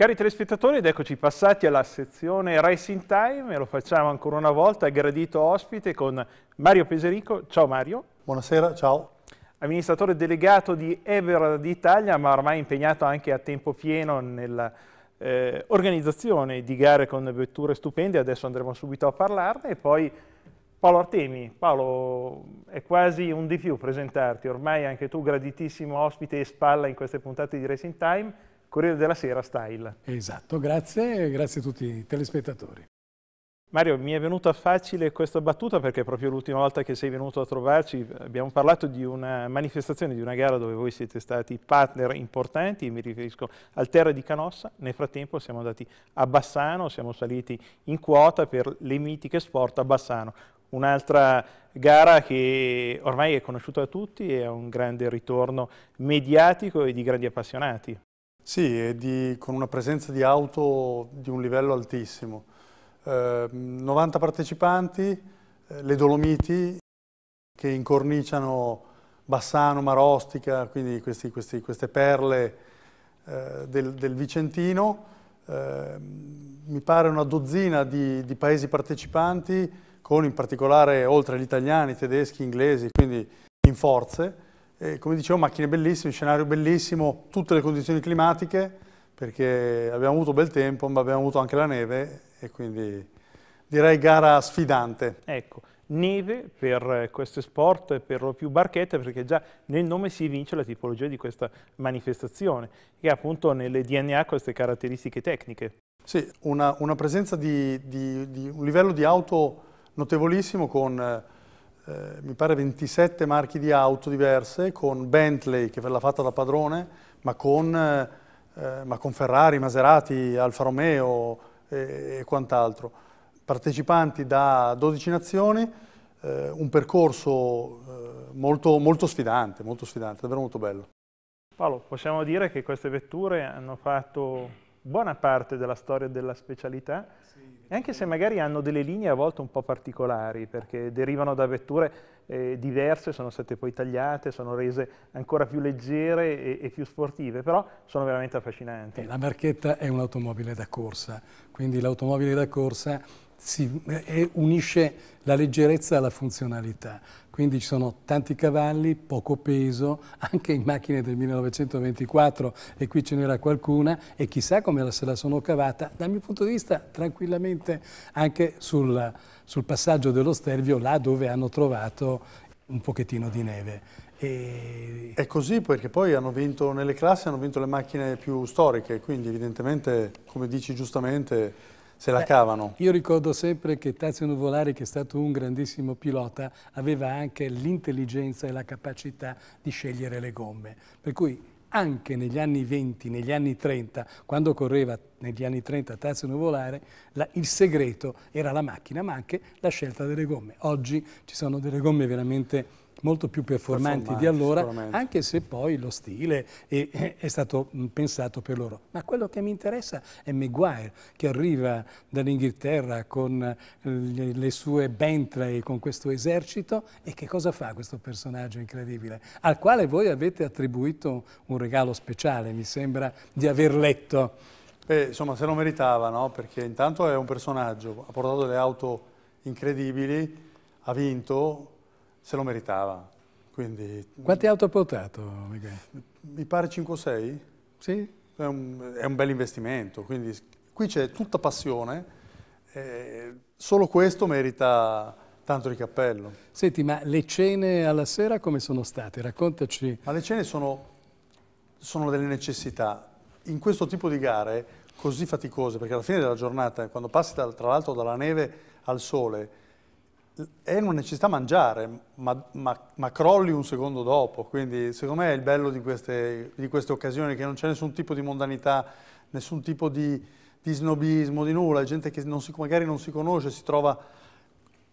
Cari telespettatori, ed eccoci passati alla sezione Racing Time e lo facciamo ancora una volta, gradito ospite con Mario Peserico. Ciao Mario. Buonasera, ciao. Amministratore delegato di Ever d'Italia, ma ormai impegnato anche a tempo pieno nella eh, di gare con vetture stupende, adesso andremo subito a parlarne e poi Paolo Artemi. Paolo, è quasi un di più presentarti, ormai anche tu graditissimo ospite e spalla in queste puntate di Racing Time Corriere della Sera style. Esatto, grazie, e grazie a tutti i telespettatori. Mario, mi è venuta facile questa battuta perché proprio l'ultima volta che sei venuto a trovarci abbiamo parlato di una manifestazione, di una gara dove voi siete stati partner importanti, mi riferisco al Terra di Canossa, nel frattempo siamo andati a Bassano, siamo saliti in quota per le mitiche sport a Bassano, un'altra gara che ormai è conosciuta da tutti e ha un grande ritorno mediatico e di grandi appassionati. Sì, e di, con una presenza di auto di un livello altissimo. Ehm, eh, 90 partecipanti, le Dolomiti che incorniciano Bassano, Marostica, quindi questi, questi, queste perle eh, del, del, Vicentino. Eh, mi pare una dozzina di, di, paesi partecipanti, con in particolare oltre agli italiani, tedeschi, inglesi, quindi in forze eh, come dicevo, macchine bellissime, scenario bellissimo, tutte le condizioni climatiche, perché abbiamo avuto bel tempo, ma abbiamo avuto anche la neve e quindi direi gara sfidante. Ecco, neve per questo sport e per lo più barchette perché già nel nome si evince la tipologia di questa manifestazione che ha appunto nelle DNA queste caratteristiche tecniche. Sì, una, una presenza di, di, di, un livello di auto notevolissimo con eh, eh, mi pare 27 marchi di auto diverse con Bentley che ve l'ha fatta da padrone, ma con, eh, eh, ma con Ferrari, Maserati, Alfa Romeo e, e quant'altro. Partecipanti da 12 nazioni, eh, un percorso eh, molto, molto sfidante, molto sfidante, davvero molto bello. Paolo, possiamo dire che queste vetture hanno fatto buona parte della storia della specialità, sì. E anche se magari hanno delle linee a volte un po' particolari, perché derivano da vetture eh, diverse, sono state poi tagliate, sono rese ancora più leggere e, e più sportive, però sono veramente affascinanti. E eh, la Marchetta è un'automobile da corsa, quindi l'automobile da corsa si, eh, e unisce la leggerezza alla funzionalità. Quindi ci sono tanti cavalli, poco peso, anche in macchine del 1924 e qui ce n'era qualcuna e chissà come se la sono cavata, dal mio punto di vista tranquillamente anche sul, sul passaggio dello Stervio, là dove hanno trovato un pochettino di neve. E... È così perché poi hanno vinto nelle classi, hanno vinto le macchine più storiche, quindi evidentemente, come dici giustamente, se la Beh, cavano. Io ricordo sempre che Tazio Nuvolari, che è stato un grandissimo pilota, aveva anche l'intelligenza e la capacità di scegliere le gomme. Per cui anche negli anni 20, negli anni 30, quando correva negli anni 30 Tazio Nuvolare, la, il segreto era la macchina, ma anche la scelta delle gomme. Oggi ci sono delle gomme veramente molto più performanti di allora, anche se poi lo stile è, è, stato mm, pensato per loro. Ma quello che mi interessa è Maguire, che arriva dall'Inghilterra con eh, le, le sue Bentley, con questo esercito, e che cosa fa questo personaggio incredibile? Al quale voi avete attribuito un regalo speciale, mi sembra di aver letto. Eh, insomma, se lo meritava, no? Perché intanto è un personaggio, ha portato delle auto incredibili, ha vinto, se lo meritava. Quindi, Quante auto ha portato? Miguel? Mi pare 5 o 6. Sì? È un, è un bel investimento, quindi qui c'è tutta passione. Eh, solo questo merita tanto di cappello. Senti, ma le cene alla sera come sono state? Raccontaci. Ma le cene sono, sono delle necessità. In questo tipo di gare così faticose, perché alla fine della giornata, quando passi dal, tra l'altro dalla neve al sole, è una necessità mangiare, ma, ma, ma, crolli un secondo dopo, quindi secondo me è il bello di queste, di queste occasioni che non c'è nessun tipo di mondanità, nessun tipo di, di snobismo, di nulla, è gente che non si, magari non si conosce, si trova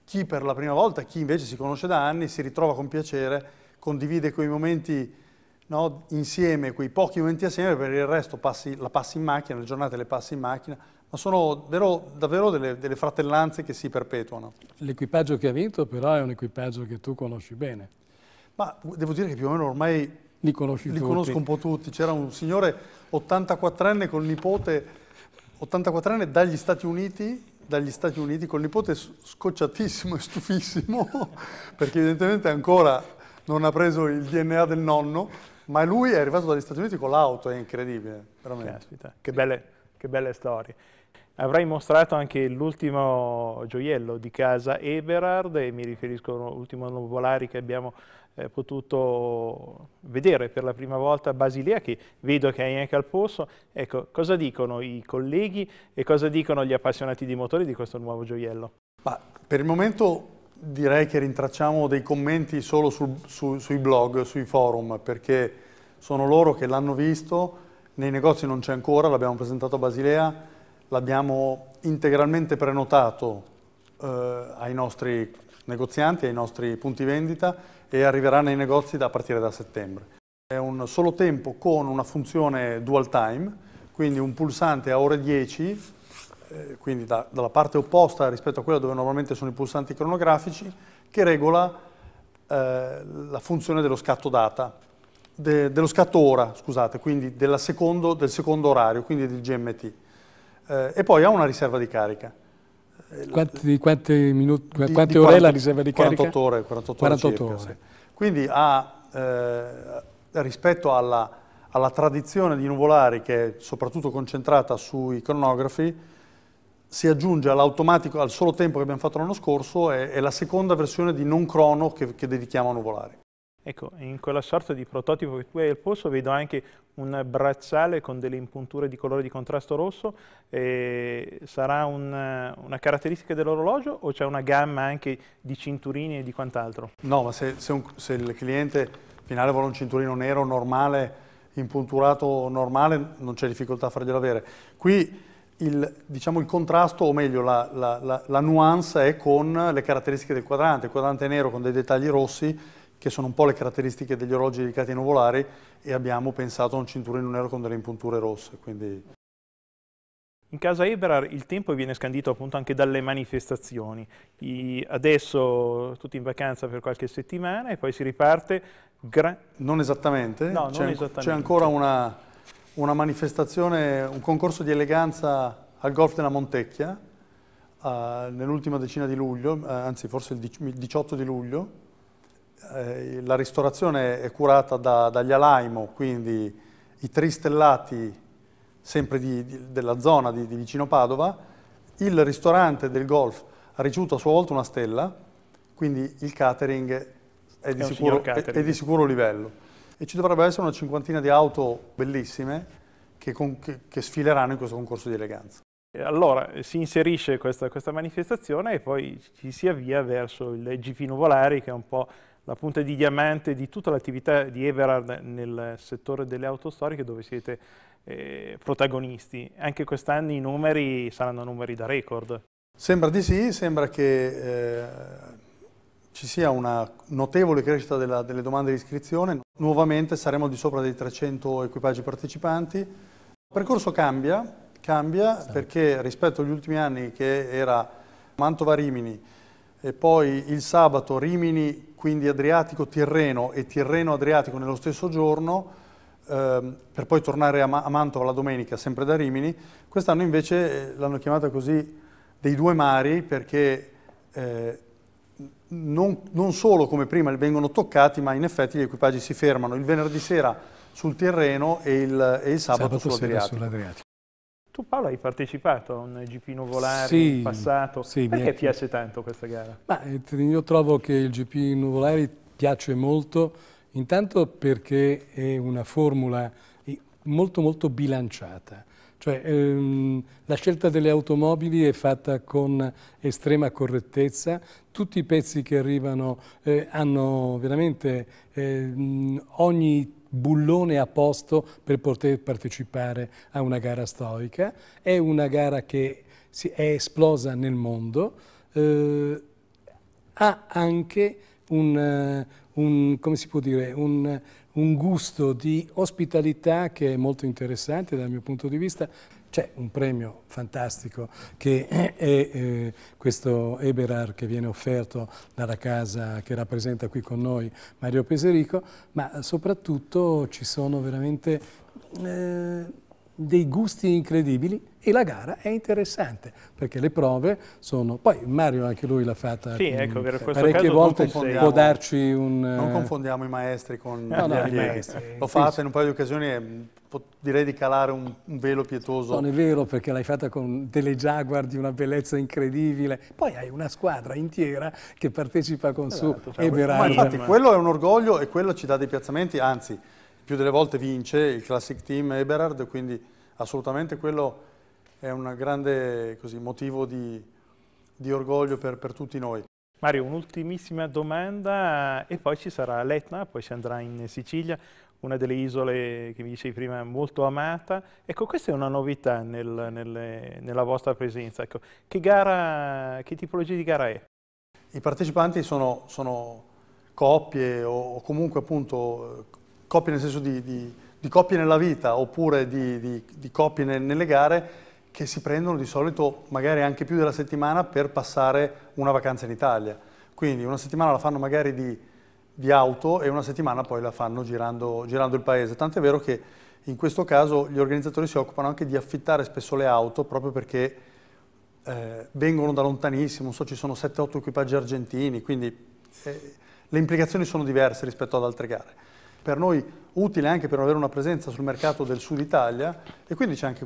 chi per la prima volta, chi invece si conosce da anni, si ritrova con piacere, condivide quei momenti no, insieme, quei pochi momenti assieme, per il resto passi, la passi in macchina, le giornate le passi in macchina, ma sono davvero, davvero delle, delle, fratellanze che si perpetuano. L'equipaggio che ha vinto però è un equipaggio che tu conosci bene. Ma devo dire che più o meno ormai li, conosci li tutti. conosco un po' tutti. C'era un signore 84enne col nipote, 84enne dagli Stati Uniti, dagli Stati Uniti col nipote scocciatissimo e stufissimo, perché evidentemente ancora non ha preso il DNA del nonno, ma lui è arrivato dagli Stati Uniti con l'auto, è incredibile, veramente. Caspita, che belle che belle storie. Avrai mostrato anche l'ultimo gioiello di casa Eberhard e mi riferisco all'ultimo nuvolari che abbiamo eh, potuto vedere per la prima volta a Basilea che vedo che hai anche al polso. Ecco, cosa dicono i colleghi e cosa dicono gli appassionati di motori di questo nuovo gioiello? Ma per il momento direi che rintracciamo dei commenti solo sul, su, sui blog, sui forum, perché sono loro che l'hanno visto, nei negozi non c'è ancora, l'abbiamo presentato a Basilea, l'abbiamo integralmente prenotato eh, ai nostri negozianti, ai nostri punti vendita e arriverà nei negozi da, a partire da settembre. È un solo tempo con una funzione dual time, quindi un pulsante a ore 10, eh, quindi da, dalla parte opposta rispetto a quella dove normalmente sono i pulsanti cronografici, che regola eh, la funzione dello scatto data de, dello scatto ora, scusate, quindi secondo, del secondo orario, quindi del GMT. Eh, e poi ha una riserva di carica. Eh, quanti, quanti minuti, quante, ore quante ore la riserva di 48 carica? Ore, 48 ore, circa, ore. Sì. Quindi ha, eh, rispetto alla, alla, tradizione di nuvolari che è soprattutto concentrata sui cronografi, si aggiunge all'automatico, al solo tempo che abbiamo fatto l'anno scorso, è, è, la seconda versione di non crono che, che dedichiamo a nuvolari. Ecco, in quella sorta di prototipo che tu hai al polso vedo anche un bracciale con delle impunture di colore di contrasto rosso. Eh, sarà un, una caratteristica dell'orologio o c'è una gamma anche di cinturini e di quant'altro? No, ma se, se, un, se il cliente finale vuole un cinturino nero normale, impunturato normale, non c'è difficoltà a farglielo avere. Qui il, diciamo, il contrasto, o meglio la, la, la, la nuance, è con le caratteristiche del quadrante. Il quadrante nero con dei dettagli rossi che sono un po' le caratteristiche degli orologi dedicati ai nuvolari e abbiamo pensato a un cinturino nero con delle impunture rosse. Quindi... In casa Eberar il tempo viene scandito appunto anche dalle manifestazioni. I, adesso tutti in vacanza per qualche settimana e poi si riparte. non esattamente, no, c'è, ancora una, una, manifestazione, un concorso di eleganza al Golf della Montecchia uh, nell'ultima decina di luglio, uh, anzi forse il 18 di luglio, eh, la ristorazione è curata da, dagli Alaimo, quindi i tristellati sempre di, di, della zona di, di, vicino Padova, il ristorante del golf ha ricevuto a sua volta una stella, quindi il catering è di, è sicuro, catering. È, è di sicuro, livello. E ci dovrebbe essere una cinquantina di auto bellissime che, con, che, che sfileranno in questo concorso di eleganza. Allora eh, si inserisce questa, questa, manifestazione e poi ci si avvia verso il Gifino Volari che è un po' la punta di diamante di tutta l'attività di Everard nel settore delle auto storiche dove siete eh, protagonisti. Anche quest'anno i numeri saranno numeri da record. Sembra di sì, sembra che eh, ci sia una notevole crescita della, delle domande di iscrizione. Nuovamente saremo di sopra dei 300 equipaggi partecipanti. Il percorso cambia, cambia sì. perché rispetto agli ultimi anni che era Mantova-Rimini e poi il sabato Rimini quindi Adriatico-Tirreno e Tirreno-Adriatico nello stesso giorno, ehm, per poi tornare a, Ma a, Mantova la domenica, sempre da Rimini. Quest'anno invece eh, l'hanno chiamata così dei due mari perché eh, non, non, solo come prima vengono toccati, ma in effetti gli equipaggi si fermano il venerdì sera sul Tirreno e il, e il sabato, sabato sull'Adriatico. Tu Paolo hai partecipato a un GP Nuvolari sì, in passato, sì, perché piace tanto questa gara? Ma eh, io trovo che il GP Nuvolari piace molto, intanto perché è una formula eh, molto molto bilanciata. Cioè, ehm, la scelta delle automobili è fatta con estrema correttezza, tutti i pezzi che arrivano eh, hanno veramente eh, ogni bullone a posto per poter partecipare a una gara storica. È una gara che è esplosa nel mondo, eh, ha anche un, eh, un, dire, un, un gusto di ospitalità che è molto interessante dal mio punto di vista. C'è un premio fantastico che è, eh, questo Eberar che viene offerto dalla casa che rappresenta qui con noi Mario Peserico, ma soprattutto ci sono veramente eh, dei gusti incredibili e la gara è interessante perché le prove sono... Poi Mario anche lui l'ha fatta sì, ecco, mm, per cioè, parecchie volte, può darci un... Non eh, confondiamo i maestri con no, no, i maestri. Eh, L'ho fatta in un paio di occasioni e direi di calare un, un, velo pietoso. Non è vero perché l'hai fatta con delle Jaguar di una bellezza incredibile, poi hai una squadra intera che partecipa con esatto, su cioè, e Berardi. Ma infatti quello è un orgoglio e quello ci dà dei piazzamenti, anzi più delle volte vince il Classic Team Eberhard, quindi assolutamente quello è un grande così, motivo di, di orgoglio per, per tutti noi. Mario, un'ultimissima domanda eh, e poi ci sarà l'Etna, poi ci andrà in Sicilia, una delle isole che mi dicevi prima molto amata. Ecco, questa è una novità nel, nel, nella vostra presenza. Ecco, che, gara, che, tipologia di gara è? I partecipanti sono, sono coppie o, o, comunque appunto coppie nel senso di, di, di coppie nella vita oppure di, di coppie nelle gare che si prendono di solito magari anche più della settimana per passare una vacanza in Italia. Quindi una settimana la fanno magari di, di auto e una settimana poi la fanno girando, girando il paese. Tant'è vero che in questo caso gli organizzatori si occupano anche di affittare spesso le auto proprio perché eh, vengono da lontanissimo, non so, ci sono 7-8 equipaggi argentini, quindi eh, le implicazioni sono diverse rispetto ad altre gare per noi utile anche per avere una presenza sul mercato del sud Italia e quindi c'è anche,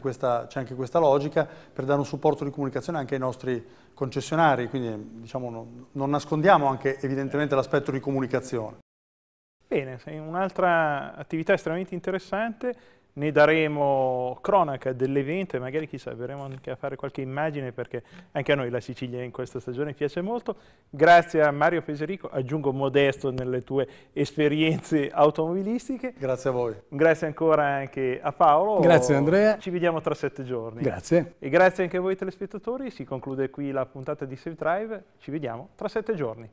anche, questa logica per dare un supporto di comunicazione anche ai nostri concessionari, quindi diciamo, non, non nascondiamo anche evidentemente l'aspetto di comunicazione. Bene, un'altra attività estremamente interessante ne daremo cronaca dell'evento e magari chissà, verremo anche a fare qualche immagine perché anche a noi la Sicilia in questa stagione piace molto. Grazie a Mario Peserico, aggiungo modesto nelle tue esperienze automobilistiche. Grazie a voi. Grazie ancora anche a Paolo. Grazie Andrea. Ci vediamo tra sette giorni. Grazie. E grazie anche a voi telespettatori, si conclude qui la puntata di Save Drive, ci vediamo tra sette giorni.